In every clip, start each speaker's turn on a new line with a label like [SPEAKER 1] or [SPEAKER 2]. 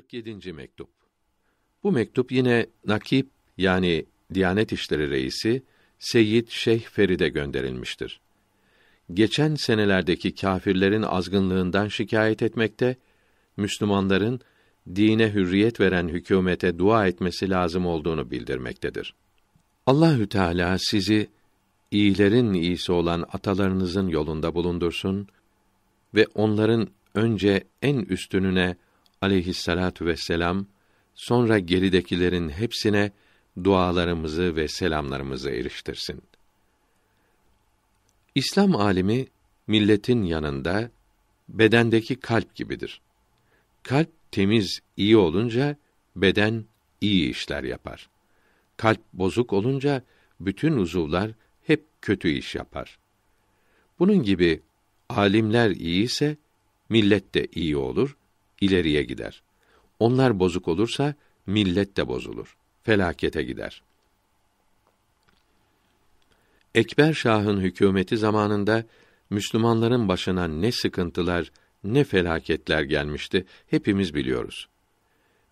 [SPEAKER 1] 47. mektup. Bu mektup yine Nakip yani Diyanet İşleri Reisi Seyyid Şeyh Feride gönderilmiştir. Geçen senelerdeki kâfirlerin azgınlığından şikayet etmekte, Müslümanların dine hürriyet veren hükümete dua etmesi lazım olduğunu bildirmektedir. Allahü Teala sizi iyilerin iyisi olan atalarınızın yolunda bulundursun ve onların önce en üstününe aleyhissalatu vesselam sonra geridekilerin hepsine dualarımızı ve selamlarımızı eriştirsin. İslam alimi milletin yanında bedendeki kalp gibidir. Kalp temiz, iyi olunca beden iyi işler yapar. Kalp bozuk olunca bütün uzuvlar hep kötü iş yapar. Bunun gibi alimler iyi ise millet de iyi olur ileriye gider. Onlar bozuk olursa millet de bozulur. Felakete gider. Ekber Şah'ın hükümeti zamanında Müslümanların başına ne sıkıntılar, ne felaketler gelmişti hepimiz biliyoruz.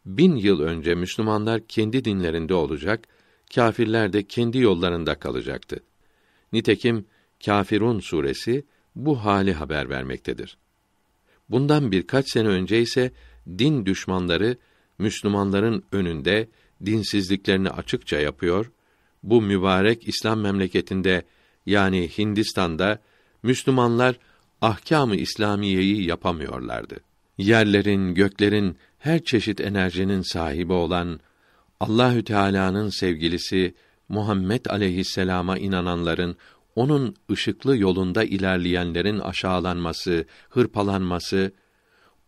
[SPEAKER 1] Bin yıl önce Müslümanlar kendi dinlerinde olacak, kâfirler de kendi yollarında kalacaktı. Nitekim Kafirun suresi bu hali haber vermektedir. Bundan birkaç sene önce ise din düşmanları Müslümanların önünde dinsizliklerini açıkça yapıyor. Bu mübarek İslam memleketinde yani Hindistan'da Müslümanlar ahkamı İslamiyeyi yapamıyorlardı. Yerlerin, göklerin, her çeşit enerjinin sahibi olan Allahü Teala'nın sevgilisi Muhammed aleyhisselama inananların onun ışıklı yolunda ilerleyenlerin aşağılanması, hırpalanması,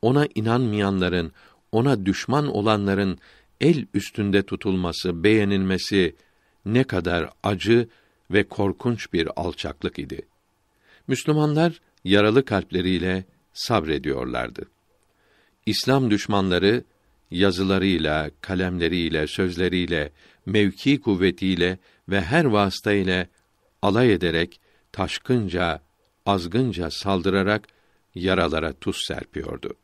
[SPEAKER 1] ona inanmayanların, ona düşman olanların el üstünde tutulması, beğenilmesi ne kadar acı ve korkunç bir alçaklık idi. Müslümanlar yaralı kalpleriyle sabrediyorlardı. İslam düşmanları yazılarıyla, kalemleriyle, sözleriyle, mevki kuvvetiyle ve her vasıta ile alay ederek, taşkınca, azgınca saldırarak yaralara tuz serpiyordu.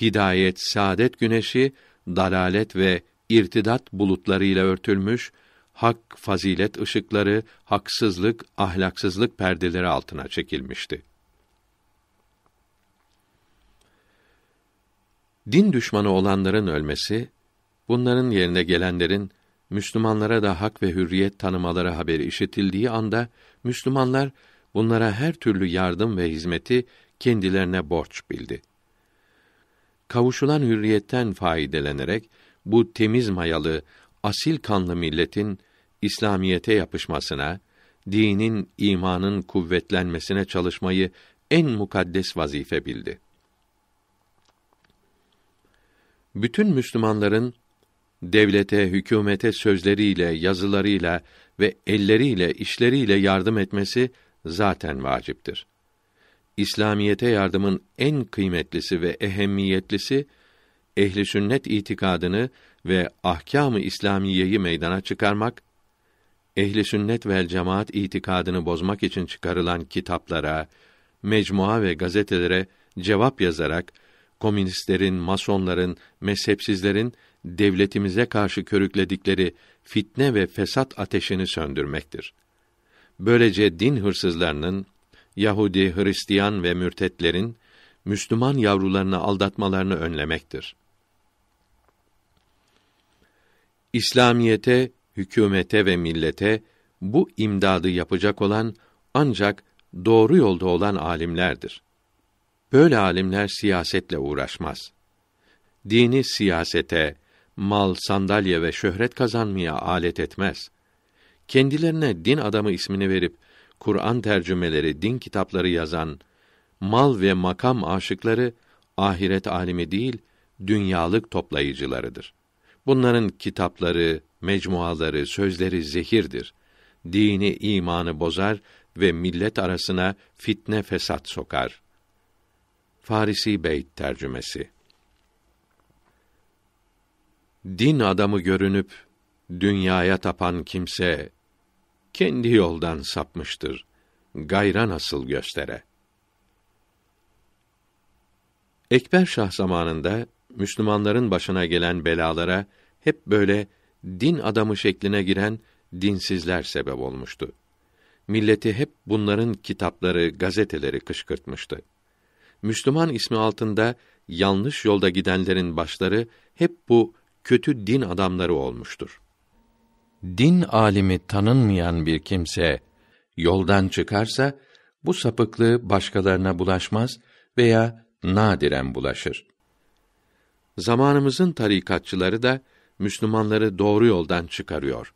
[SPEAKER 1] Hidayet, saadet güneşi, dalalet ve irtidat bulutlarıyla örtülmüş, hak, fazilet ışıkları, haksızlık, ahlaksızlık perdeleri altına çekilmişti. Din düşmanı olanların ölmesi, bunların yerine gelenlerin Müslümanlara da hak ve hürriyet tanımaları haberi işitildiği anda Müslümanlar bunlara her türlü yardım ve hizmeti kendilerine borç bildi. Kavuşulan hürriyetten faydelenerek bu temiz mayalı, asil kanlı milletin İslamiyete yapışmasına, dinin, imanın kuvvetlenmesine çalışmayı en mukaddes vazife bildi. Bütün Müslümanların devlete, hükümete sözleriyle, yazılarıyla ve elleriyle, işleriyle yardım etmesi zaten vaciptir. İslamiyete yardımın en kıymetlisi ve ehemmiyetlisi ehli sünnet itikadını ve ahkamı İslamiyeyi meydana çıkarmak, ehli sünnet ve cemaat itikadını bozmak için çıkarılan kitaplara, mecmua ve gazetelere cevap yazarak komünistlerin, masonların, mezhepsizlerin devletimize karşı körükledikleri fitne ve fesat ateşini söndürmektir. Böylece din hırsızlarının, Yahudi, Hristiyan ve mürtetlerin Müslüman yavrularını aldatmalarını önlemektir. İslamiyete, hükümete ve millete bu imdadı yapacak olan ancak doğru yolda olan alimlerdir. Böyle alimler siyasetle uğraşmaz. Dini siyasete, mal, sandalye ve şöhret kazanmaya alet etmez. Kendilerine din adamı ismini verip Kur'an tercümeleri, din kitapları yazan mal ve makam aşıkları ahiret alimi değil, dünyalık toplayıcılarıdır. Bunların kitapları, mecmuaları, sözleri zehirdir. Dini, imanı bozar ve millet arasına fitne fesat sokar.'' Farisi Beyt tercümesi. Din adamı görünüp dünyaya tapan kimse kendi yoldan sapmıştır. Gayra nasıl göstere? Ekber Şah zamanında Müslümanların başına gelen belalara hep böyle din adamı şekline giren dinsizler sebep olmuştu. Milleti hep bunların kitapları, gazeteleri kışkırtmıştı. Müslüman ismi altında yanlış yolda gidenlerin başları hep bu kötü din adamları olmuştur. Din alimi tanınmayan bir kimse yoldan çıkarsa bu sapıklığı başkalarına bulaşmaz veya nadiren bulaşır. Zamanımızın tarikatçıları da Müslümanları doğru yoldan çıkarıyor.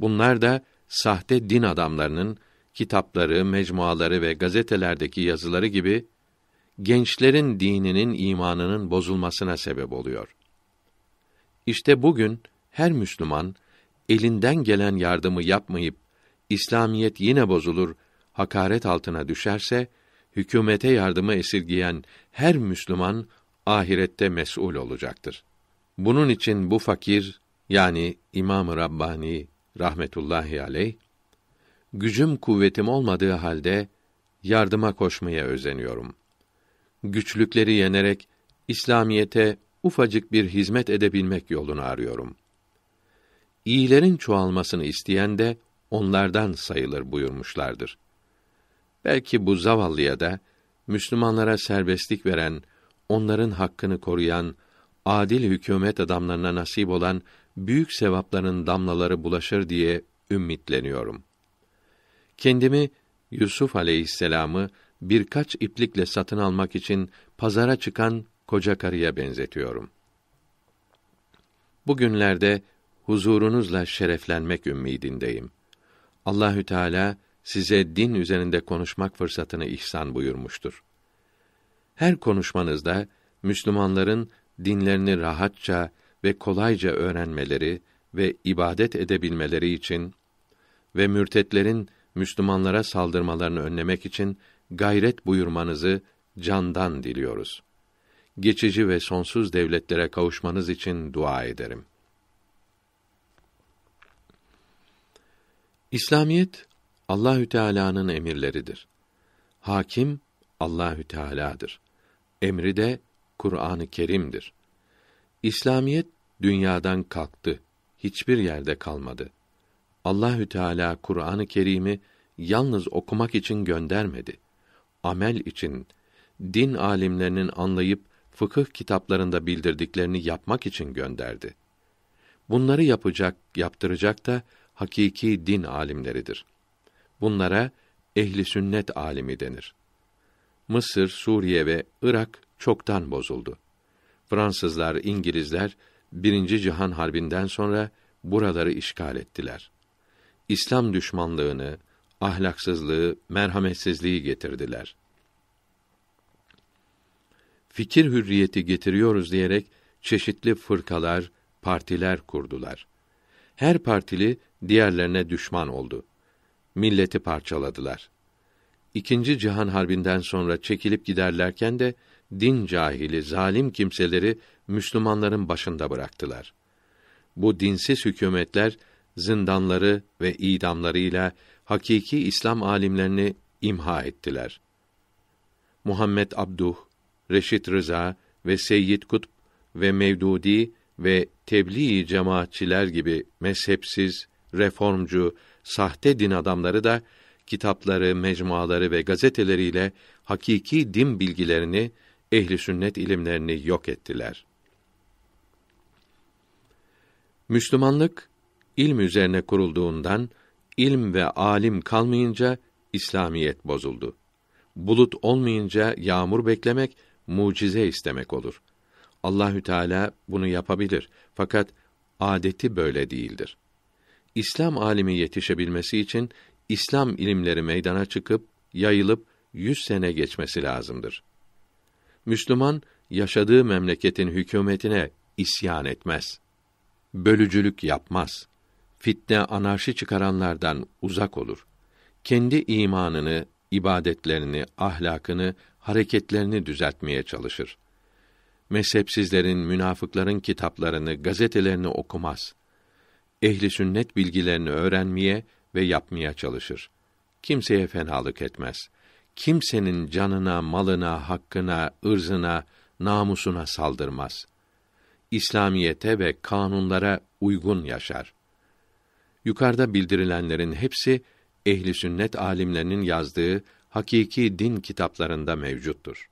[SPEAKER 1] Bunlar da sahte din adamlarının kitapları, mecmuaları ve gazetelerdeki yazıları gibi gençlerin dininin imanının bozulmasına sebep oluyor. İşte bugün her Müslüman elinden gelen yardımı yapmayıp İslamiyet yine bozulur, hakaret altına düşerse hükümete yardımı esirgeyen her Müslüman ahirette mesul olacaktır. Bunun için bu fakir yani İmam-ı Rabbani rahmetullahi aleyh gücüm kuvvetim olmadığı halde yardıma koşmaya özeniyorum.'' güçlükleri yenerek İslamiyete ufacık bir hizmet edebilmek yolunu arıyorum. İyilerin çoğalmasını isteyen de onlardan sayılır buyurmuşlardır. Belki bu zavallıya da Müslümanlara serbestlik veren, onların hakkını koruyan, adil hükümet adamlarına nasip olan büyük sevapların damlaları bulaşır diye ümmitleniyorum. Kendimi Yusuf aleyhisselamı birkaç iplikle satın almak için pazara çıkan koca karıya benzetiyorum. Bugünlerde huzurunuzla şereflenmek ümidindeyim. Allahü Teala size din üzerinde konuşmak fırsatını ihsan buyurmuştur. Her konuşmanızda Müslümanların dinlerini rahatça ve kolayca öğrenmeleri ve ibadet edebilmeleri için ve mürtetlerin Müslümanlara saldırmalarını önlemek için gayret buyurmanızı candan diliyoruz. Geçici ve sonsuz devletlere kavuşmanız için dua ederim. İslamiyet Allahü Teala'nın emirleridir. Hakim Allahü Teala'dır. Emri de Kur'an-ı Kerim'dir. İslamiyet dünyadan kalktı. Hiçbir yerde kalmadı. Allahü Teala Kur'an-ı Kerim'i yalnız okumak için göndermedi amel için din alimlerinin anlayıp fıkıh kitaplarında bildirdiklerini yapmak için gönderdi. Bunları yapacak, yaptıracak da hakiki din alimleridir. Bunlara ehli sünnet alimi denir. Mısır, Suriye ve Irak çoktan bozuldu. Fransızlar, İngilizler Birinci Cihan Harbi'nden sonra buraları işgal ettiler. İslam düşmanlığını, ahlaksızlığı, merhametsizliği getirdiler. Fikir hürriyeti getiriyoruz diyerek çeşitli fırkalar, partiler kurdular. Her partili diğerlerine düşman oldu. Milleti parçaladılar. İkinci Cihan Harbi'nden sonra çekilip giderlerken de din cahili, zalim kimseleri Müslümanların başında bıraktılar. Bu dinsiz hükümetler zindanları ve idamlarıyla hakiki İslam alimlerini imha ettiler. Muhammed Abduh, Reşit Rıza ve Seyyid Kutb ve Mevdudi ve tebliğ cemaatçiler gibi mezhepsiz, reformcu, sahte din adamları da kitapları, mecmuaları ve gazeteleriyle hakiki din bilgilerini, ehli sünnet ilimlerini yok ettiler. Müslümanlık ilm üzerine kurulduğundan İlm ve alim kalmayınca İslamiyet bozuldu. Bulut olmayınca yağmur beklemek mucize istemek olur. Allahü Teala bunu yapabilir fakat adeti böyle değildir. İslam alimi yetişebilmesi için İslam ilimleri meydana çıkıp yayılıp yüz sene geçmesi lazımdır. Müslüman yaşadığı memleketin hükümetine isyan etmez. Bölücülük yapmaz.'' fitne anarşi çıkaranlardan uzak olur. Kendi imanını, ibadetlerini, ahlakını, hareketlerini düzeltmeye çalışır. Mezhepsizlerin, münafıkların kitaplarını, gazetelerini okumaz. Ehli sünnet bilgilerini öğrenmeye ve yapmaya çalışır. Kimseye fenalık etmez. Kimsenin canına, malına, hakkına, ırzına, namusuna saldırmaz. İslamiyete ve kanunlara uygun yaşar. Yukarıda bildirilenlerin hepsi ehli sünnet alimlerinin yazdığı hakiki din kitaplarında mevcuttur.